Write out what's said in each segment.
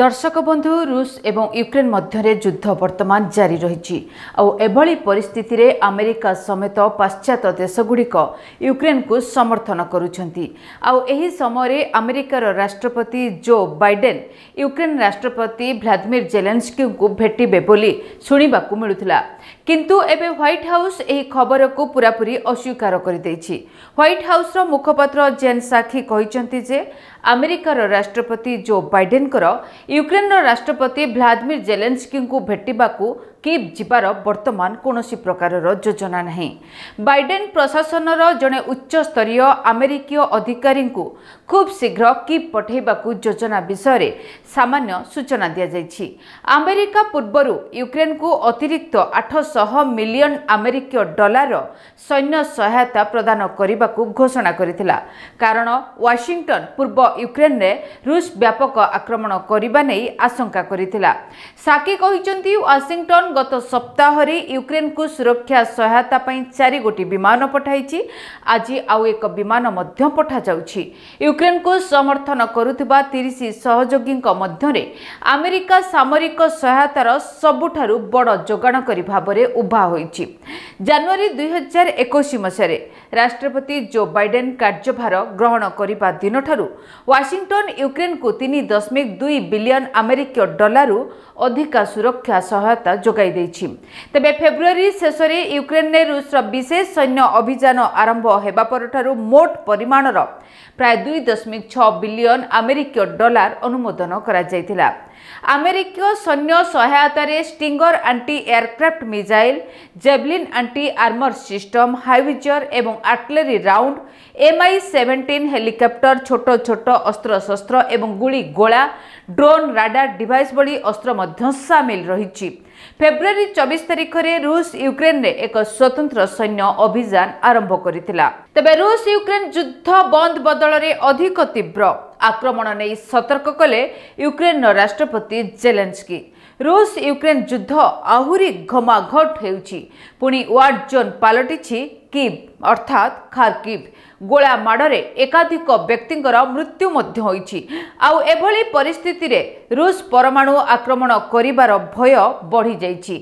ଦର୍ଶକ ବନ୍ଧୁ ରୁଷ ଏବଂ ୟୁକ୍ରେନ୍ ମଧ୍ୟରେ ଯୁଦ୍ଧ ବର୍ତ୍ତମାନ ଜାରି ରହିଛି ଆଉ ଏଭଳି ପରିସ୍ଥିତିରେ ଆମେରିକା ସମେତ ପାଶ୍ଚାତ୍ୟ ଦେଶଗୁଡ଼ିକ ୟୁକ୍ରେନ୍କୁ ସମର୍ଥନ କରୁଛନ୍ତି ଆଉ ଏହି ସମୟରେ ଆମେରିକାର ରାଷ୍ଟ୍ରପତି ଜୋ ବାଇଡେନ୍ ୟୁକ୍ରେନ୍ ରାଷ୍ଟ୍ରପତି ଭ୍ଲାଦିମିର୍ ଜେଲେନ୍ସ୍କିଙ୍କୁ ଭେଟିବେ ବୋଲି ଶୁଣିବାକୁ ମିଳୁଥିଲା କିନ୍ତୁ ଏବେ ହ୍ୱାଇଟ୍ ହାଉସ୍ ଏହି ଖବରକୁ ପୂରାପୂରି ଅସ୍ୱୀକାର କରିଦେଇଛି ହ୍ୱାଇଟ୍ ହାଉସ୍ର ମୁଖପାତ୍ର ଜେନ୍ ସାଖି କହିଛନ୍ତି ଯେ ଆମେରିକାର ରାଷ୍ଟ୍ରପତି ଜୋ ବାଇଡେନ୍ଙ୍କର ୟୁକ୍ରେନ୍ର ରାଷ୍ଟ୍ରପତି ଭ୍ଲାଦିମିର୍ ଜେଲେନ୍ସ୍କିଙ୍କୁ ଭେଟିବାକୁ କିବ୍ ଯିବାର ବର୍ତ୍ତମାନ କୌଣସି ପ୍ରକାରର ଯୋଜନା ନାହିଁ ବାଇଡେନ୍ ପ୍ରଶାସନର ଜଣେ ଉଚ୍ଚସ୍ତରୀୟ ଆମେରିକୀୟ ଅଧିକାରୀଙ୍କୁ ଖୁବ୍ ଶୀଘ୍ର କିବ୍ ପଠାଇବାକୁ ଯୋଜନା ବିଷୟରେ ସାମାନ୍ୟ ସୂଚନା ଦିଆଯାଇଛି ଆମେରିକା ପୂର୍ବରୁ ୟୁକ୍ରେନ୍କୁ ଅତିରିକ୍ତ ଆଠଶହ ମିଲିୟନ୍ ଆମେରିକୀୟ ଡଲାର ସୈନ୍ୟ ସହାୟତା ପ୍ରଦାନ କରିବାକୁ ଘୋଷଣା କରିଥିଲା କାରଣ ୱାଶିଂଟନ୍ ପୂର୍ବ ୟୁକ୍ରେନ୍ରେ ରୁଷ ବ୍ୟାପକ ଆକ୍ରମଣ କରିବା ନେଇ ଆଶଙ୍କା କରିଥିଲା ସାକି କହିଛନ୍ତି ୱାଶିଂଟନ୍ ଗତ ସପ୍ତାହରେ ୟୁକ୍ରେନ୍କୁ ସୁରକ୍ଷା ସହାୟତା ପାଇଁ ଚାରିଗୋଟି ବିମାନ ପଠାଇଛି ଆଜି ଆଉ ଏକ ବିମାନ ମଧ୍ୟ ପଠାଯାଉଛି ୟୁକ୍ରେନ୍କୁ ସମର୍ଥନ କରୁଥିବା ତିରିଶ ସହଯୋଗୀଙ୍କ ମଧ୍ୟରେ ଆମେରିକା ସାମରିକ ସହାୟତାର ସବୁଠାରୁ ବଡ଼ ଯୋଗାଣକାରୀ ଭାବରେ ଉଭା ହୋଇଛି ଜାନୁଆରୀ ଦୁଇହଜାର ଏକୋଇଶ ମସିହାରେ ରାଷ୍ଟ୍ରପତି ଜୋ ବାଇଡେନ୍ କାର୍ଯ୍ୟଭାର ଗ୍ରହଣ କରିବା ଦିନଠାରୁ ୱାଶିଂଟନ୍ ୟୁକ୍ରେନ୍କୁ ତିନି ଦଶମିକ ଦୁଇ ବିଲିୟନ ଆମେରିକୀୟ ଡଲାରରୁ ଅଧିକା ସୁରକ୍ଷା ସହାୟତା ଯୋଗାଇ ଦେଇଛି ତେବେ ଫେବୃଆରୀ ଶେଷରେ ୟୁକ୍ରେନ୍ରେ ରୁଷ୍ର ବିଶେଷ ସୈନ୍ୟ ଅଭିଯାନ ଆରମ୍ଭ ହେବା ପରଠାରୁ ମୋଟ ପରିମାଣର ପ୍ରାୟ ଦୁଇ ଦଶମିକ ଛଅ ବିଲିୟନ ଆମେରିକୀୟ ଡଲାର ଅନୁମୋଦନ କରାଯାଇଥିଲା ଆମେରିକୀୟ ସୈନ୍ୟ ସହାୟତାରେ Stinger anti aircraft missile Javelin anti armour system howitzer ଏବଂ artillery round MI seventeen helicopter ଛୋଟ ଛୋଟ ଅସ୍ତ୍ରଶସ୍ତ୍ର ଏବଂ ଗୁଳି ଗୋଳା ଡ୍ରୋନ୍ ରାଡାର୍ ଡିଭାଇସ୍ ଭଳି ଅସ୍ତ୍ର ମଧ୍ୟ ସାମିଲ ରହିଛି ଫେବୃଆରୀ ଚବିଶ ତାରିଖରେ ରୁଷ ୟୁକ୍ରେନ୍ରେ ଏକ ସ୍ୱତନ୍ତ୍ର ସୈନ୍ୟ ଅଭିଯାନ ଆରମ୍ଭ କରିଥିଲା ତେବେ ରୁଷ ୟୁକ୍ରେନ୍ ଯୁଦ୍ଧ ବନ୍ଦ ବଦଳରେ ଅଧିକ ତୀବ୍ର ଆକ୍ରମଣ ନେଇ ସତର୍କ କଲେ ୟୁକ୍ରେନର ରାଷ୍ଟ୍ରପତି ଜେଲେନ୍ସ୍କି ରୁଷ ୟୁକ୍ରେନ୍ ଯୁଦ୍ଧ ଆହୁରି ଘମାଘଟ ହେଉଛି ପୁଣି ୱାର୍ଡ ଜୋନ୍ ପାଲଟିଛି କିବ୍ ଅର୍ଥାତ୍ ଖାର୍କିବ୍ ଗୋଳା ମାଡ଼ରେ ଏକାଧିକ ବ୍ୟକ୍ତିଙ୍କର ମୃତ୍ୟୁ ମଧ୍ୟ ହୋଇଛି ଆଉ ଏଭଳି ପରିସ୍ଥିତିରେ ରୁଷ ପରମାଣୁ ଆକ୍ରମଣ କରିବାର ଭୟ ବଢ଼ିଯାଇଛି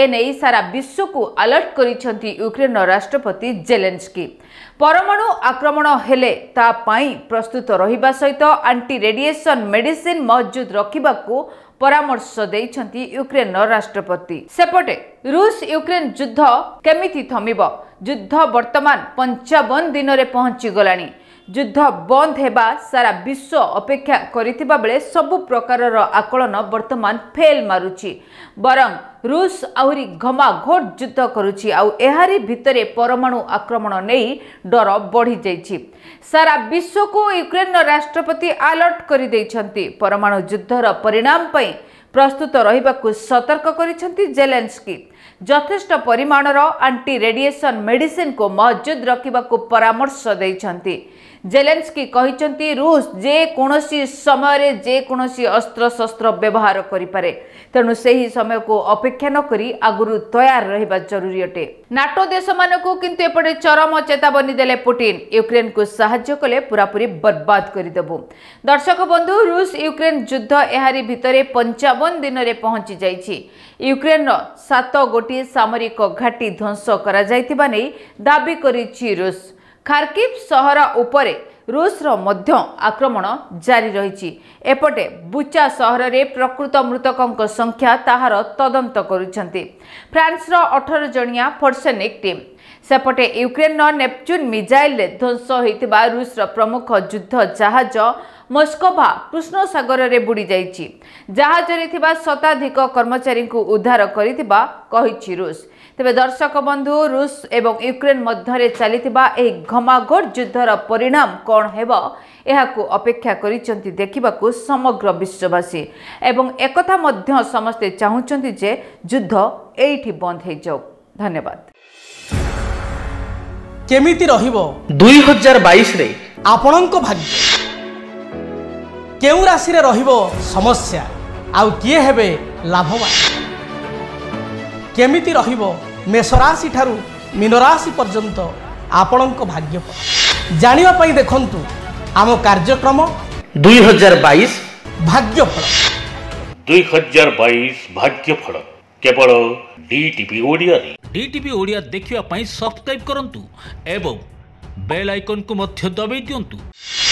ଏ ନେଇ ସାରା ବିଶ୍ୱକୁ ଆଲର୍ଟ କରିଛନ୍ତି ୟୁକ୍ରେନ୍ର ରାଷ୍ଟ୍ରପତି ଜେଲେନ୍ସ୍କି ପରମାଣୁ ଆକ୍ରମଣ ହେଲେ ତା ପାଇଁ ପ୍ରସ୍ତୁତ ରହିବା ସହିତ ଆଣ୍ଟି ରେଡିଏସନ୍ ମେଡିସିନ୍ ମହଜୁଦ ରଖିବାକୁ ପରାମର୍ଶ ଦେଇଛନ୍ତି ୟୁକ୍ରେନ୍ର ରାଷ୍ଟ୍ରପତି ସେପଟେ ରୁଷ ୟୁକ୍ରେନ୍ ଯୁଦ୍ଧ କେମିତି ଥମିବ ଯୁଦ୍ଧ ବର୍ତ୍ତମାନ ପଞ୍ଚାବନ ଦିନରେ ପହଞ୍ଚିଗଲାଣି ଯୁଦ୍ଧ ବନ୍ଦ ହେବା ସାରା ବିଶ୍ୱ ଅପେକ୍ଷା କରିଥିବା ବେଳେ ସବୁ ପ୍ରକାରର ଆକଳନ ବର୍ତ୍ତମାନ ଫେଲ୍ ମାରୁଛି ବରଂ ରୁଷ ଆହୁରି ଘମାଘୋଟ ଯୁଦ୍ଧ କରୁଛି ଆଉ ଏହାରି ଭିତରେ ପରମାଣୁ ଆକ୍ରମଣ ନେଇ ଡର ବଢ଼ିଯାଇଛି ସାରା ବିଶ୍ୱକୁ ୟୁକ୍ରେନ୍ର ରାଷ୍ଟ୍ରପତି ଆଲର୍ଟ କରିଦେଇଛନ୍ତି ପରମାଣୁ ଯୁଦ୍ଧର ପରିଣାମ ପାଇଁ ପ୍ରସ୍ତୁତ ରହିବାକୁ ସତର୍କ କରିଛନ୍ତି ଜେଲେନ୍ସ୍କି ଯଥେଷ୍ଟ ପରିମାଣର ଆଣ୍ଟି ରେଡିଏସନ୍ ମେଡିସିନ୍କୁ ମହଜୁଦ ରଖିବାକୁ ପରାମର୍ଶ ଦେଇଛନ୍ତି ଜେଲେନ୍ସ୍କି କହିଛନ୍ତି ରୁଷ ଯେକୌଣସି ସମୟରେ ଯେକୌଣସି ଅସ୍ତ୍ରଶସ୍ତ୍ର ବ୍ୟବହାର କରିପାରେ ତେଣୁ ସେହି ସମୟକୁ ଅପେକ୍ଷା ନକରି ଆଗରୁ ତୟାର ରହିବା ଜରୁରୀ ଅଟେ ନାଟୋ ଦେଶମାନଙ୍କୁ କିନ୍ତୁ ଏପଟେ ଚରମ ଚେତାବନୀ ଦେଲେ ପୁଟିନ୍ ୟୁକ୍ରେନ୍କୁ ସାହାଯ୍ୟ କଲେ ପୂରାପୁରି ବର୍ବାଦ କରିଦେବୁ ଦର୍ଶକ ବନ୍ଧୁ ରୁଷ ୟୁକ୍ରେନ୍ ଯୁଦ୍ଧ ଏହାରି ଭିତରେ ପଞ୍ଚାବନ ଦିନରେ ପହଞ୍ଚି ଯାଇଛି ୟୁକ୍ରେନ୍ର ସାତ ଗୋଟିଏ ସାମରିକ ଘାଟି ଧ୍ୱଂସ କରାଯାଇଥିବା ନେଇ ଦାବି କରିଛି ରୁଷ ଖାର୍କିବ୍ ସହର ଉପରେ ରୁଷ୍ର ମଧ୍ୟ ଆକ୍ରମଣ ଜାରି ରହିଛି ଏପଟେ ବୁଚା ସହରରେ ପ୍ରକୃତ ମୃତକଙ୍କ ସଂଖ୍ୟା ତାହାର ତଦନ୍ତ କରୁଛନ୍ତି ଫ୍ରାନ୍ସର ଅଠର ଜଣିଆ ଫର୍ସେନିକ୍ ଟିମ୍ ସେପଟେ ୟୁକ୍ରେନ୍ର ନେପଚୁନ୍ ମିଜାଇଲରେ ଧ୍ୱଂସ ହୋଇଥିବା ରୁଷ୍ର ପ୍ରମୁଖ ଯୁଦ୍ଧ ଜାହାଜ ମସ୍କୋଭା କୃଷ୍ଣସାଗରରେ ବୁଡ଼ିଯାଇଛି ଜାହାଜରେ ଥିବା ଶତାଧିକ କର୍ମଚାରୀଙ୍କୁ ଉଦ୍ଧାର କରିଥିବା କହିଛି ରୁଷ୍ ତେବେ ଦର୍ଶକ ବନ୍ଧୁ ରୁଷ ଏବଂ ୟୁକ୍ରେନ୍ ମଧ୍ୟରେ ଚାଲିଥିବା ଏହି ଘମାଘୋଟ ଯୁଦ୍ଧର ପରିଣାମ କ'ଣ ହେବ ଏହାକୁ ଅପେକ୍ଷା କରିଛନ୍ତି ଦେଖିବାକୁ ସମଗ୍ର ବିଶ୍ୱବାସୀ ଏବଂ ଏକଥା ମଧ୍ୟ ସମସ୍ତେ ଚାହୁଁଛନ୍ତି ଯେ ଯୁଦ୍ଧ ଏଇଠି ବନ୍ଦ ହୋଇଯାଉ ଧନ୍ୟବାଦ କେମିତି ରହିବ ଦୁଇ ହଜାର ବାଇଶରେ ଆପଣଙ୍କ ଭାଗ୍ୟ କେଉଁ ରାଶିରେ ରହିବ ସମସ୍ୟା ଆଉ କିଏ ହେବେ ଲାଭବାନ କେମିତି ରହିବ ମେଷରାଶି ଠାରୁ ମୀନରାଶି ପର୍ଯ୍ୟନ୍ତ ଆପଣଙ୍କ ଭାଗ୍ୟ ଜାଣିବା ପାଇଁ ଦେଖନ୍ତୁ ଆମ କାର୍ଯ୍ୟକ୍ରମ ଦୁଇ ହଜାର ବାଇଶ ଭାଗ୍ୟଫଳ ଦୁଇ ହଜାର ବାଇଶ ଭାଗ୍ୟଫଳ କେବଳ ଡିଟିଭି ଓଡ଼ିଆରେ ଡିଟିଭି ଓଡ଼ିଆ ଦେଖିବା ପାଇଁ ସବସ୍କ୍ରାଇବ୍ କରନ୍ତୁ ଏବଂ ବେଲ୍ ଆଇକନ୍କୁ ମଧ୍ୟ ଦବାଇ ଦିଅନ୍ତୁ